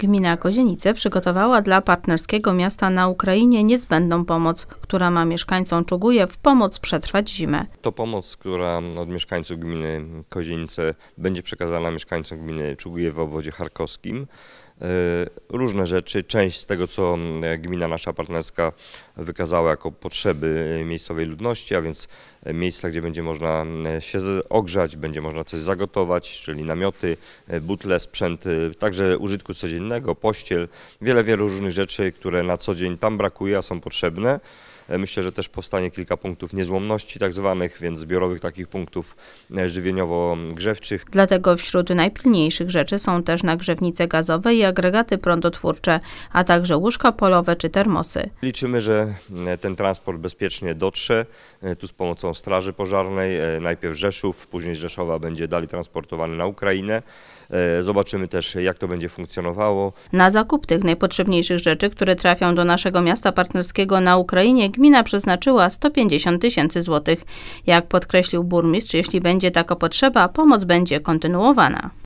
Gmina Kozienice przygotowała dla partnerskiego miasta na Ukrainie niezbędną pomoc, która ma mieszkańcom Czuguje w pomoc przetrwać zimę. To pomoc, która od mieszkańców gminy Kozienice będzie przekazana mieszkańcom gminy Czuguje w obwodzie charkowskim. E, różne rzeczy, część z tego, co e, gmina nasza partnerska wykazała jako potrzeby e, miejscowej ludności, a więc miejsca, gdzie będzie można się ogrzać, będzie można coś zagotować, czyli namioty, butle, sprzęt, także użytku codziennego pościel, wiele, wiele różnych rzeczy, które na co dzień tam brakuje, a są potrzebne. E, myślę, że też powstanie kilka punktów niezłomności tak zwanych, więc zbiorowych takich punktów e, żywieniowo-grzewczych. Dlatego wśród najpilniejszych rzeczy są też nagrzewnice gazowe i agregaty prądotwórcze, a także łóżka polowe czy termosy. Liczymy, że e, ten transport bezpiecznie dotrze, tu z pomocą straży pożarnej, najpierw Rzeszów, później Rzeszowa będzie dalej transportowany na Ukrainę. Zobaczymy też, jak to będzie funkcjonowało. Na zakup tych najpotrzebniejszych rzeczy, które trafią do naszego miasta partnerskiego na Ukrainie, gmina przeznaczyła 150 tysięcy złotych. Jak podkreślił burmistrz, jeśli będzie taka potrzeba, pomoc będzie kontynuowana.